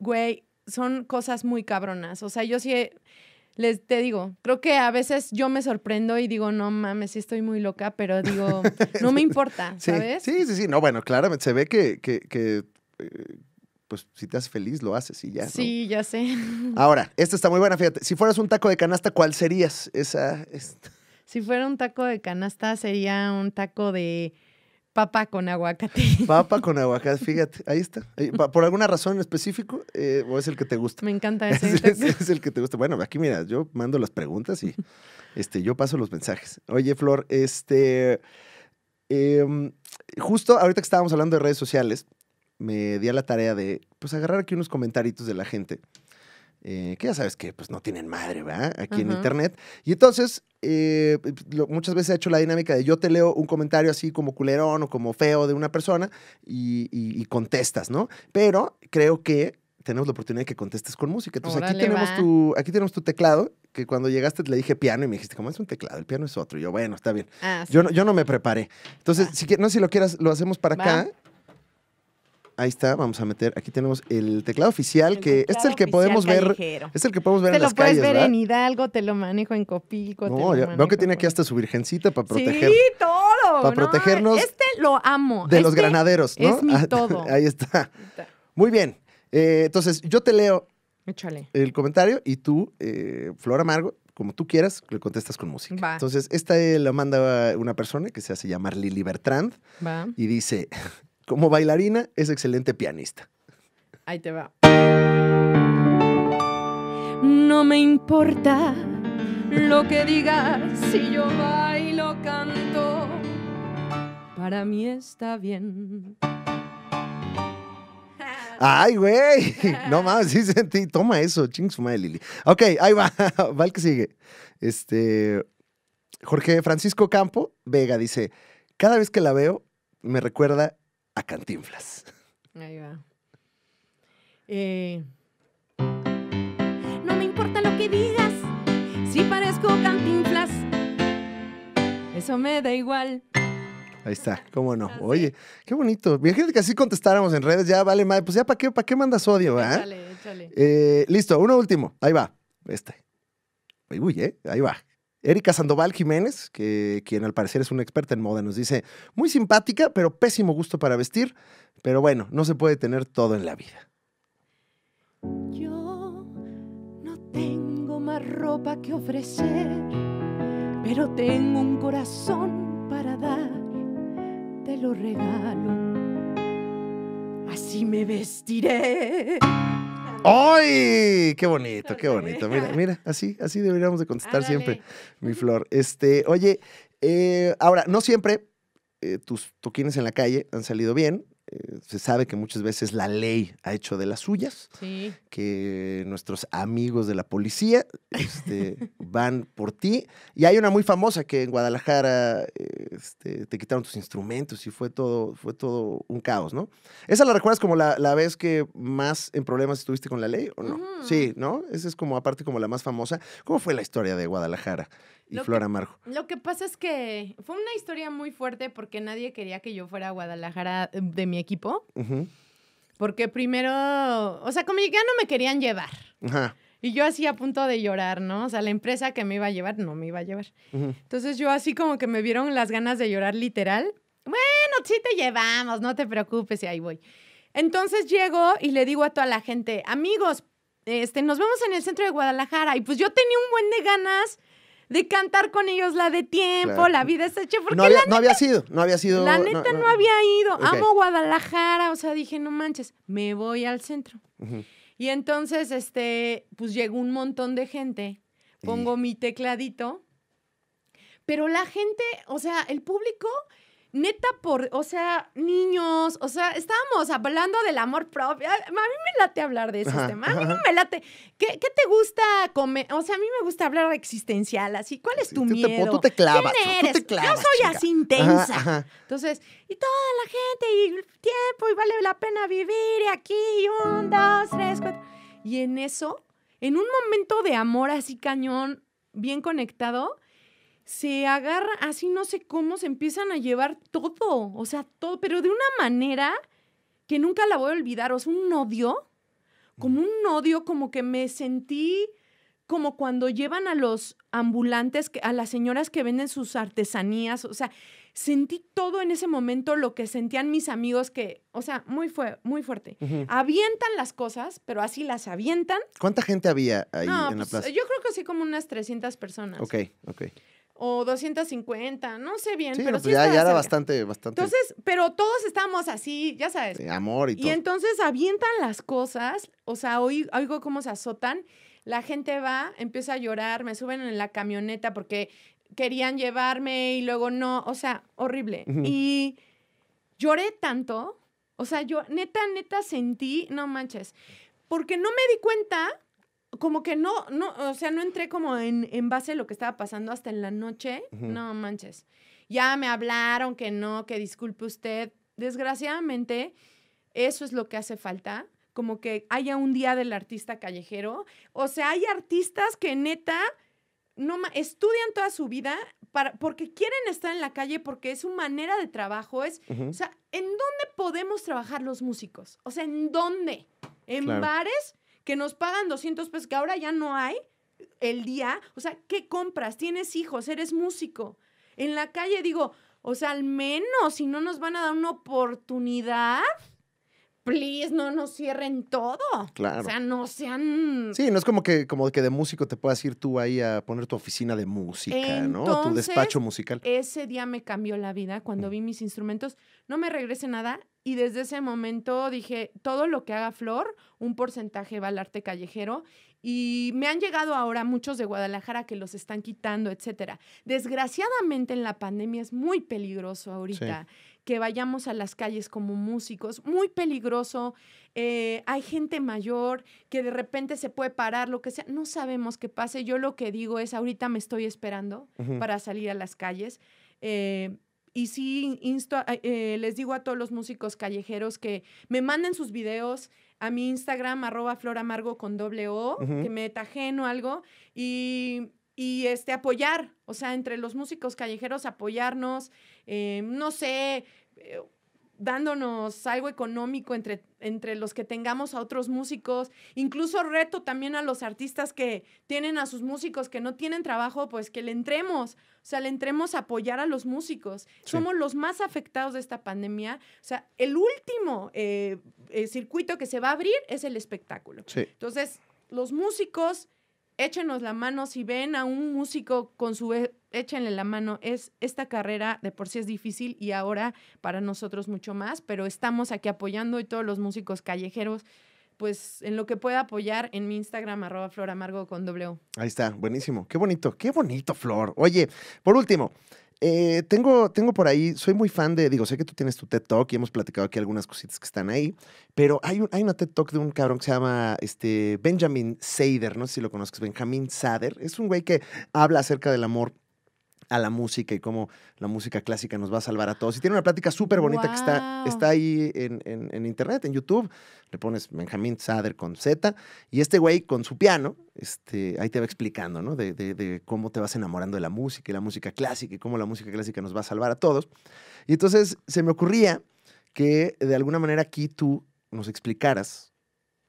güey, son cosas muy cabronas. O sea, yo sí, eh, les te digo, creo que a veces yo me sorprendo y digo, no mames, sí estoy muy loca, pero digo, no me importa, ¿sabes? Sí, sí, sí, no, bueno, claramente se ve que, que, eh, pues si te haces feliz, lo haces y ya. Sí, ya sé. Ahora, esta está muy buena, fíjate. Si fueras un taco de canasta, ¿cuál serías? Esa. Si fuera un taco de canasta, sería un taco de Papa con aguacate. Papa con aguacate, fíjate, ahí está. ¿Por alguna razón en específico eh, o es el que te gusta? Me encanta ese. Es, el que te gusta. Bueno, aquí mira, yo mando las preguntas y este, yo paso los mensajes. Oye, Flor, este, em, justo ahorita que estábamos hablando de redes sociales, me di a la tarea de pues agarrar aquí unos comentarios de la gente eh, que ya sabes que pues no tienen madre, ¿verdad? Aquí en Internet. Y entonces, eh, muchas veces he hecho la dinámica de yo te leo un comentario así como culerón o como feo de una persona y, contestas, ¿no? Pero creo que tenemos la oportunidad de que contestes con música. Entonces aquí, tenemos tu, aquí tenemos tu teclado, que cuando llegaste le dije piano y me dijiste, ¿cómo es un teclado? El piano es otro. Y yo, bueno, está bien. Ah, yo, no, yo no me preparé. Entonces, ah. si, no sé si lo quieras, lo hacemos para acá Ahí está, vamos a meter. Aquí tenemos el teclado oficial, que este es el que podemos ver. Es el que podemos ver en las calles. Te lo puedes ver en Hidalgo, te lo manejo en Copilco. No, veo que tiene aquí hasta su virgencita para proteger. Sí, todo. Para protegernos. Este lo amo. De los este granaderos, ¿no? Es mi ah, todo. Ahí está. Muy bien. Eh, entonces, yo te leo el comentario y tú, eh, Flor Amargo, como tú quieras, le contestas con música. Entonces, esta la manda una persona que se hace llamar Lili Bertrand y dice. Como bailarina, es excelente pianista. Ahí te va. No me importa lo que digas si yo bailo, canto. Para mí está bien. Ay, güey. No más, sí sentí. Toma eso, ching su madre, Lili. Ok, ahí va. Va que sigue. Este. Jorge Francisco Campo Vega dice: Cada vez que la veo, me recuerda Cantinflas. Ahí va. Eh, no me importa lo que digas, si parezco Cantinflas, eso me da igual. Ahí está, cómo no. Oye, qué bonito. Imagínate que así contestáramos en redes, ya vale madre, pues ya para qué, qué mandas odio, ¿eh? listo, uno último, ahí va. Este. Uy, uy, eh, ahí va. Erika Sandoval Jiménez, quien al parecer es una experta en moda, nos dice, muy simpática, pero pésimo gusto para vestir, pero bueno, no se puede tener todo en la vida. Yo no tengo más ropa que ofrecer, pero tengo un corazón para dar, te lo regalo, así me vestiré. ¡Ay! ¡Qué bonito, qué bonito! Mira, mira, así, así deberíamos de contestar siempre, mi Flor. Este, oye, eh, ahora, no siempre eh, tus toquines en la calle han salido bien. Eh, se sabe que muchas veces la ley ha hecho de las suyas, que nuestros amigos de la policía este, van por ti. Y hay una muy famosa que en Guadalajara este, te quitaron tus instrumentos y fue todo, fue todo un caos, ¿no? ¿Esa la recuerdas como la, vez que más en problemas estuviste con la ley o no? Sí, ¿no? Esa es como aparte como la más famosa. ¿Cómo fue la historia de Guadalajara? y Flora Marjo. Lo que pasa es que fue una historia muy fuerte porque nadie quería que yo fuera a Guadalajara eh, de mi equipo. Porque primero, o sea, como ya no me querían llevar. Y yo así a punto de llorar, ¿no? O sea, la empresa que me iba a llevar no me iba a llevar. Entonces yo así como que me vieron las ganas de llorar literal. Bueno, sí te llevamos, no te preocupes y ahí voy. Entonces llego y le digo a toda la gente, amigos, este, nos vemos en el centro de Guadalajara. Y pues yo tenía un buen de ganas de cantar con ellos la de tiempo, la vida está hecha. Porque no, había, no sido, no había sido. La neta no, había ido. Amo Guadalajara, o sea, dije, no manches, me voy al centro. Y entonces, este, pues llegó un montón de gente, pongo mi tecladito, pero la gente, o sea, el público neta por, o sea, niños, o sea, estábamos hablando del amor propio. A mí me late hablar de esos tema A mí no me late. ¿Qué, te gusta comer? O sea, a mí me gusta hablar existencial, así. ¿Cuál es tu miedo? tú te clavas. ¿Quién eres? Yo soy así intensa. Entonces, y toda la gente, y el tiempo, y vale la pena vivir, aquí, y un, dos, tres, cuatro. Y en eso, en un momento de amor así cañón, bien conectado, se agarra, así no sé cómo, se empiezan a llevar todo, o sea, todo, pero de una manera que nunca la voy a olvidar, o sea, un odio, como un odio, como que me sentí como cuando llevan a los ambulantes, a las señoras que venden sus artesanías, o sea, sentí todo en ese momento lo que sentían mis amigos que, o sea, muy, fue, muy fuerte. Avientan las cosas, pero así las avientan. ¿Cuánta gente había ahí en la pues, plaza? Yo creo que sí como unas 300 personas. Ok, ok o 250, no sé bien, sí, pero pues sí ya, era bastante, bastante. Entonces, pero todos estamos así, ya sabes. De amor y, todo. Y entonces avientan las cosas, o sea, oigo, oigo cómo se azotan, la gente va, empieza a llorar, me suben en la camioneta porque querían llevarme y luego no, o sea, horrible. Y lloré tanto, o sea, yo neta, neta sentí, no manches, porque no me di cuenta como que no, no, o sea, no entré como en, en base a lo que estaba pasando hasta en la noche. No manches. Ya me hablaron que no, que disculpe usted. Desgraciadamente, eso es lo que hace falta. Como que haya un día del artista callejero. O sea, hay artistas que neta no estudian toda su vida para, porque quieren estar en la calle, porque es su manera de trabajo. Es, O sea, ¿en dónde podemos trabajar los músicos? O sea, ¿en dónde? ¿En bares? que nos pagan 200 pesos, que ahora ya no hay el día. O sea, ¿qué compras? Tienes hijos, eres músico. En la calle digo, o sea, al menos si no nos van a dar una oportunidad, please, no nos cierren todo. Claro. O sea, no sean. Sí, no es como que, como que de músico te puedas ir tú ahí a poner tu oficina de música, ¿no? Tu despacho musical. Ese día me cambió la vida cuando mm. vi mis instrumentos. No me regresé nada. Y desde ese momento dije, todo lo que haga Flor, un porcentaje va al arte callejero. Y me han llegado ahora muchos de Guadalajara que los están quitando, etcétera. Desgraciadamente en la pandemia es muy peligroso ahorita que vayamos a las calles como músicos, muy peligroso. Eh, hay gente mayor que de repente se puede parar, lo que sea. No sabemos qué pase. Yo lo que digo es, ahorita me estoy esperando para salir a las calles. Eh, y sí, insta eh, les digo a todos los músicos callejeros que me manden sus videos a mi Instagram, arroba floramargo con doble O, que me tajen o algo. Y este apoyar, o sea, entre los músicos callejeros apoyarnos, eh, no sé, eh, dándonos algo económico entre, entre los que tengamos a otros músicos. Incluso reto también a los artistas que tienen a sus músicos que no tienen trabajo, pues que le entremos, o sea, le entremos a apoyar a los músicos. Somos los más afectados de esta pandemia. O sea, el último eh, eh, circuito que se va a abrir es el espectáculo. Entonces, los músicos, échenos la mano si ven a un músico con su e échenle la mano, es esta carrera de por sí es difícil y ahora para nosotros mucho más, pero estamos aquí apoyando y todos los músicos callejeros pues en lo que pueda apoyar en mi Instagram, arroba Flor Amargo con W. Ahí está, buenísimo. Qué bonito, qué bonito, Flor. Oye, por último, eh, tengo, tengo por ahí, soy muy fan de, digo, sé que tú tienes tu TED Talk y hemos platicado aquí algunas cositas que están ahí, pero hay, un, hay una TED Talk de un cabrón que se llama este, Benjamin Sader, no sé si lo conoces Benjamin Sader. Es un güey que habla acerca del amor a la música y cómo la música clásica nos va a salvar a todos. Y tiene una plática súper bonita que está, está ahí en, internet, en YouTube. Le pones Benjamín Sader con Z y este güey con su piano, este, ahí te va explicando, ¿no? De, cómo te vas enamorando de la música y la música clásica y cómo la música clásica nos va a salvar a todos. Y entonces se me ocurría que de alguna manera aquí tú nos explicaras,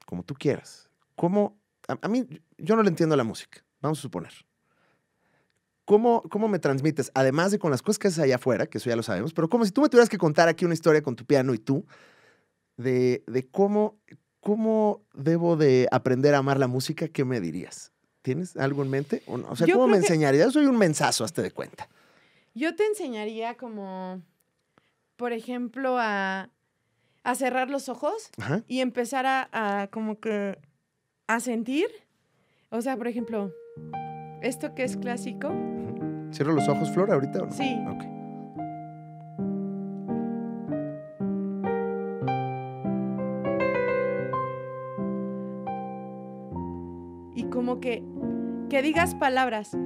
como tú quieras, cómo... a, a mí, yo no le entiendo la música, vamos a suponer ¿Cómo, me transmites? Además de con las cosas que haces allá afuera, que eso ya lo sabemos, pero como si tú me tuvieras que contar aquí una historia con tu piano y tú, de, cómo, cómo debo de aprender a amar la música, ¿qué me dirías? ¿Tienes algo en mente? O, no? o sea, ¿cómo me enseñarías? Soy un mensazo, hazte de cuenta. Yo te enseñaría como, por ejemplo, a, cerrar los ojos y empezar como que a sentir. O sea, por ejemplo, ¿Esto que es clásico? ¿Cierro los ojos, Flor, ahorita o no? Sí. ok. Y como que, que digas palabras.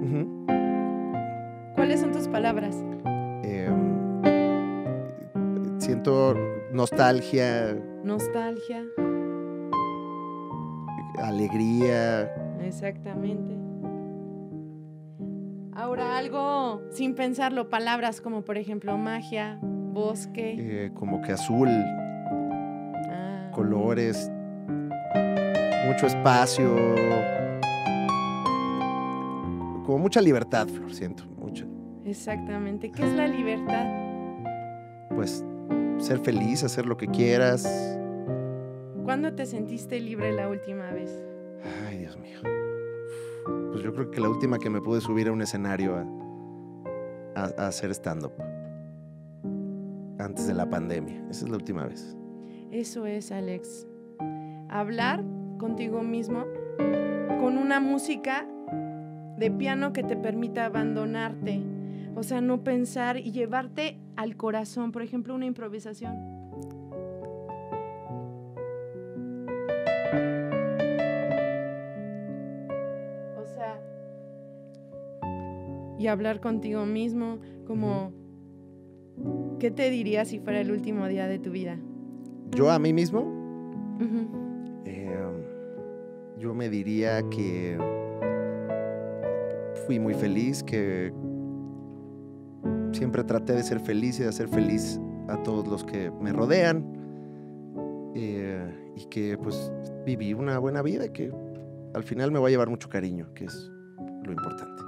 ¿Cuáles son tus palabras? Em, siento nostalgia. Nostalgia. Alegría. Exactamente algo sin pensarlo, palabras como por ejemplo magia, bosque. Eh, como que azul, ah. colores, mucho espacio, como mucha libertad, Flor, siento, mucho. Exactamente. ¿Qué es la libertad? Pues ser feliz, hacer lo que quieras. ¿Cuándo te sentiste libre la última vez? Ay, Dios mío pues yo creo que la última que me pude subir a un escenario a, hacer stand-up. Antes de la pandemia. Esa es la última vez. Eso es, Alex. Hablar contigo mismo con una música de piano que te permita abandonarte. O sea, no pensar y llevarte al corazón, por ejemplo, una improvisación hablar contigo mismo, como, ¿qué te diría si fuera el último día de tu vida? ¿Yo a mí mismo? Em, yo me diría que fui muy feliz, que siempre traté de ser feliz y de hacer feliz a todos los que me rodean. Eh, y que pues viví una buena vida y que al final me va a llevar mucho cariño, que es lo importante.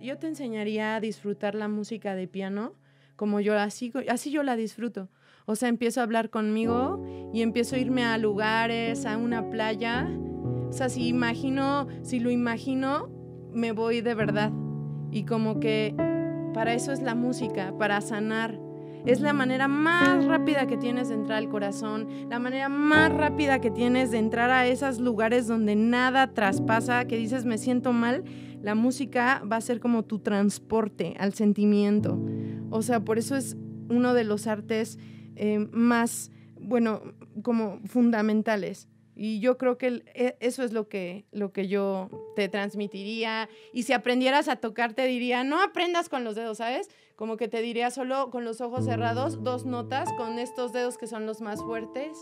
yo te enseñaría a disfrutar la música de piano como yo así, así yo la disfruto. O sea, empiezo a hablar conmigo y empiezo a irme a lugares, a una playa. O sea, si imagino, si lo imagino, me voy de verdad. Y como que para eso es la música, para sanar, es la manera más rápida que tienes de entrar al corazón, la manera más rápida que tienes de entrar a esos lugares donde nada traspasa, que dices me siento mal. La música va a ser como tu transporte al sentimiento. O sea, por eso es uno de los artes eh, más, bueno, como fundamentales. Y yo creo que e, eso es lo que, lo que yo te transmitiría. Y si aprendieras a tocar, te diría, no aprendas con los dedos, ¿sabes? como que te diría solo con los ojos cerrados, dos notas, con estos dedos que son los más fuertes.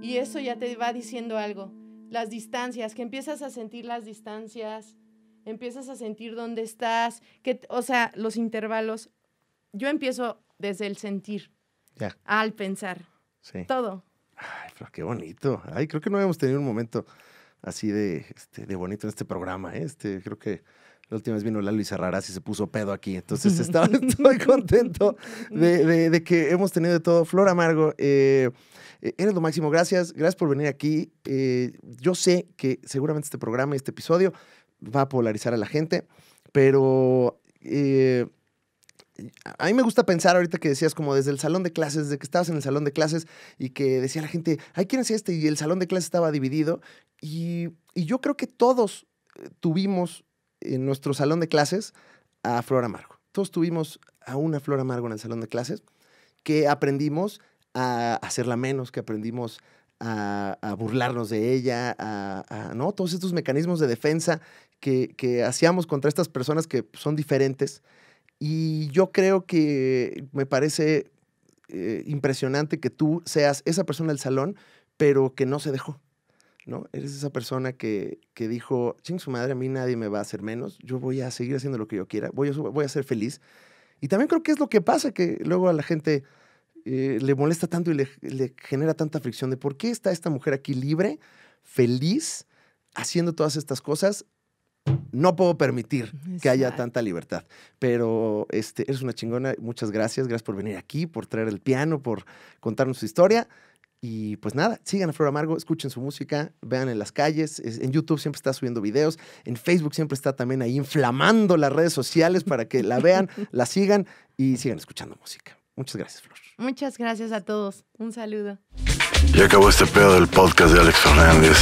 Y eso ya te va diciendo algo. Las distancias, que empiezas a sentir las distancias, empiezas a sentir dónde estás, que, o sea, los intervalos. Yo empiezo desde el sentir, al pensar, sí. todo. Ay, pero qué bonito. Ay, creo que no habíamos tenido un momento así de, este, de bonito en este programa. ¿eh? Este, creo que la última vez vino la y y se puso pedo aquí. Entonces estaba, muy contento de, que hemos tenido de todo. Flor Amargo, eh, eres lo máximo. Gracias, gracias por venir aquí. Eh, yo sé que seguramente este programa y este episodio va a polarizar a la gente, pero eh, a mí me gusta pensar ahorita que decías como desde el salón de clases, desde que estabas en el salón de clases y que decía la gente, ay, ¿quién hacía este? Y el salón de clases estaba dividido. Y, y yo creo que todos eh, tuvimos en nuestro salón de clases a Flor Amargo. Todos tuvimos a una Flor Amargo en el salón de clases que aprendimos a hacerla menos, que aprendimos a, burlarnos de ella, a, ¿no? todos estos mecanismos de defensa que, hacíamos contra estas personas que son diferentes. Y yo creo que me parece eh, impresionante que tú seas esa persona del salón, pero que no se dejó, ¿no? Eres esa persona que, dijo, ching su madre, a mí nadie me va a hacer menos, yo voy a seguir haciendo lo que yo quiera, voy a, voy a ser feliz. Y también creo que es lo que pasa, que luego a la gente eh, le molesta tanto y le, genera tanta fricción de por qué está esta mujer aquí libre, feliz, haciendo todas estas cosas. No puedo permitir que haya tanta libertad, pero este, eres una chingona. Muchas gracias, gracias por venir aquí, por traer el piano, por contarnos su historia. Y pues nada, sigan a Flor Amargo, escuchen su música, vean en las calles, en YouTube siempre está subiendo videos, en Facebook siempre está también ahí inflamando las redes sociales para que la vean, la sigan y sigan escuchando música. Muchas gracias, Flor. Muchas gracias a todos. Un saludo. Y acabó este pedo del podcast de Alex Fernández.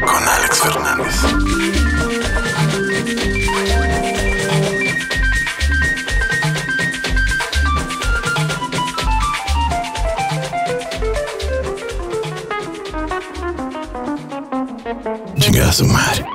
Con Alex Fernández. de gás mar.